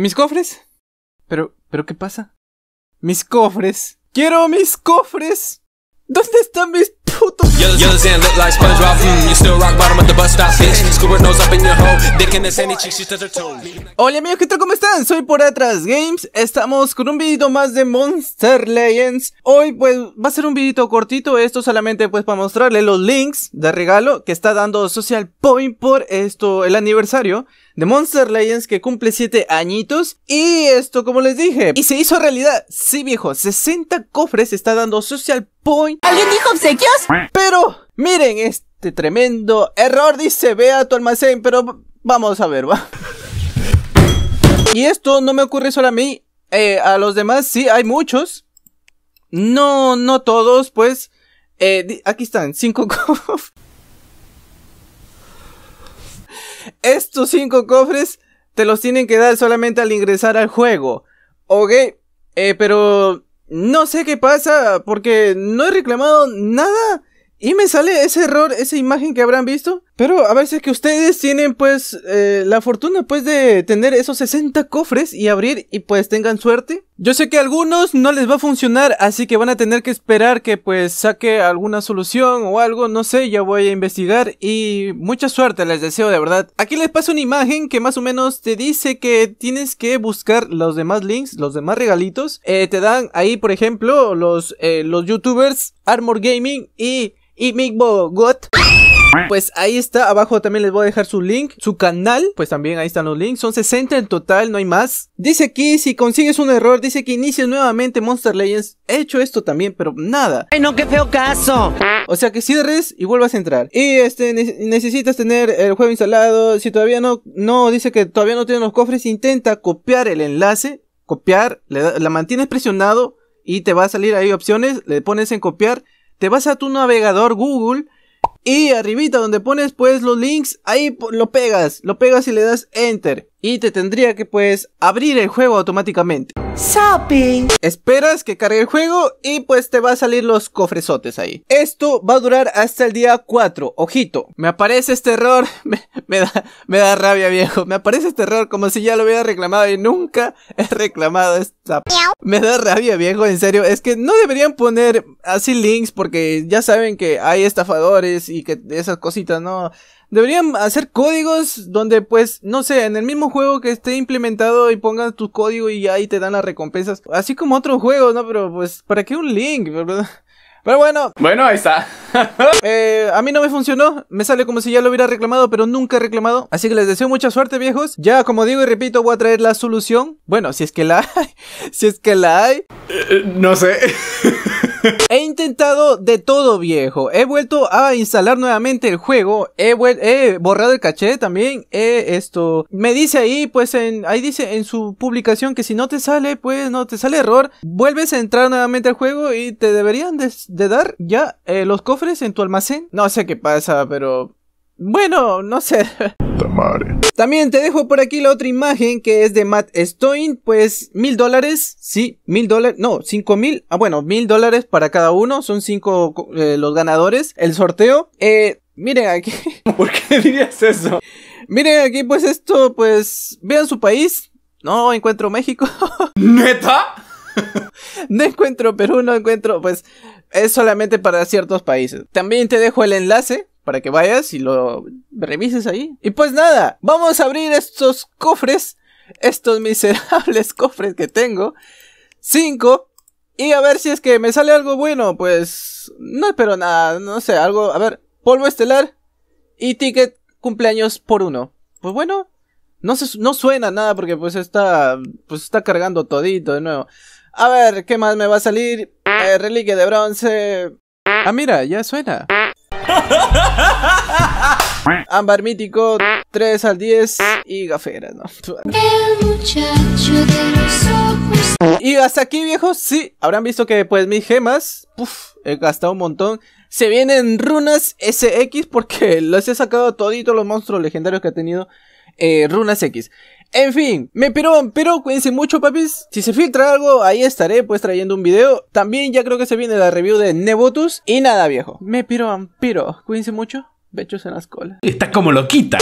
mis cofres? Pero, pero, ¿qué pasa? Mis cofres. Quiero mis cofres. ¿Dónde están mis putos? Hola amigos, ¿qué tal? ¿Cómo están? Soy por atrás Games. Estamos con un videito más de Monster Legends. Hoy pues va a ser un videito cortito, esto solamente pues para mostrarle los links de regalo que está dando Social Point por esto el aniversario de Monster Legends que cumple 7 añitos y esto como les dije, y se hizo realidad. Sí, viejo, 60 cofres está dando Social Point. ¿Alguien dijo obsequios? Pero miren, este este tremendo error, dice, ve a tu almacén, pero vamos a ver, va. Y esto no me ocurre solo a mí, eh, a los demás sí, hay muchos. No, no todos, pues. Eh, aquí están, cinco cofres. Estos cinco cofres te los tienen que dar solamente al ingresar al juego. Ok, eh, pero no sé qué pasa porque no he reclamado nada. Y me sale ese error, esa imagen que habrán visto. Pero a veces que ustedes tienen pues eh, la fortuna pues de tener esos 60 cofres y abrir y pues tengan suerte. Yo sé que a algunos no les va a funcionar, así que van a tener que esperar que pues saque alguna solución o algo, no sé, ya voy a investigar y mucha suerte les deseo de verdad. Aquí les paso una imagen que más o menos te dice que tienes que buscar los demás links, los demás regalitos. Eh, te dan ahí por ejemplo los, eh, los youtubers Armor Gaming y, y Mikbo God. Pues ahí está, abajo también les voy a dejar su link, su canal, pues también ahí están los links, son 60 en total, no hay más. Dice aquí, si consigues un error, dice que inicies nuevamente Monster Legends. He hecho esto también, pero nada. Ay, no, qué feo caso. O sea que cierres y vuelvas a entrar. Y este, necesitas tener el juego instalado. Si todavía no, no, dice que todavía no tiene los cofres, intenta copiar el enlace, copiar, la mantienes presionado y te va a salir ahí opciones, le pones en copiar, te vas a tu navegador Google y arribita donde pones pues los links, ahí lo pegas, lo pegas y le das enter y te tendría que pues abrir el juego automáticamente. ¡Sapping! Esperas que cargue el juego y pues te va a salir los cofresotes ahí. Esto va a durar hasta el día 4, ojito. Me aparece este error, me, me, da, me da rabia viejo, me aparece este error como si ya lo hubiera reclamado y nunca he reclamado esta... Me da rabia viejo, en serio, es que no deberían poner así links porque ya saben que hay estafadores y que esas cositas, ¿no? Deberían hacer códigos donde, pues, no sé, en el mismo juego que esté implementado y pongan tu código y ahí te dan las recompensas. Así como otros juegos, ¿no? Pero, pues, ¿para qué un link, verdad? Pero bueno. Bueno, ahí está. Eh, a mí no me funcionó. Me sale como si ya lo hubiera reclamado, pero nunca he reclamado. Así que les deseo mucha suerte, viejos. Ya, como digo y repito, voy a traer la solución. Bueno, si es que la hay. si es que la hay. Eh, eh, no sé. He intentado de todo, viejo. He vuelto a instalar nuevamente el juego. He, borrado el caché también. He esto. Me dice ahí, pues en, ahí dice en su publicación que si no te sale, pues no te sale error. Vuelves a entrar nuevamente al juego y te deberían de, dar ya eh, los cofres en tu almacén. No sé qué pasa, pero. Bueno, no sé. También te dejo por aquí la otra imagen que es de Matt Stoin, pues mil dólares, sí, mil dólares, no, cinco mil, ah bueno, mil dólares para cada uno, son cinco eh, los ganadores, el sorteo. Eh, miren aquí, ¿por qué dirías eso? Miren aquí pues esto, pues vean su país, no encuentro México. ¿Neta? no encuentro Perú, no encuentro, pues es solamente para ciertos países. También te dejo el enlace para que vayas y lo revises ahí. Y pues nada, vamos a abrir estos cofres, estos miserables cofres que tengo. Cinco. Y a ver si es que me sale algo bueno, pues no espero nada, no sé, algo, a ver, polvo estelar y ticket cumpleaños por uno. Pues bueno, no, no suena nada porque pues está, pues está cargando todito de nuevo. A ver, ¿qué más me va a salir? Eh, reliquia de bronce. Ah, mira, ya suena. Ambar mítico, 3 al 10 y gaferas ¿no? Y hasta aquí, viejos, sí, habrán visto que pues mis gemas, puff, he gastado un montón. Se vienen runas SX porque Los he sacado todito los monstruos legendarios que ha tenido eh, runas X. En fin, me piro vampiro cuídense mucho, papis. Si se filtra algo, ahí estaré pues trayendo un video. También ya creo que se viene la review de Nebotus. Y nada, viejo. Me piro vampiro cuídense mucho. Bechos en las colas. Está como loquita.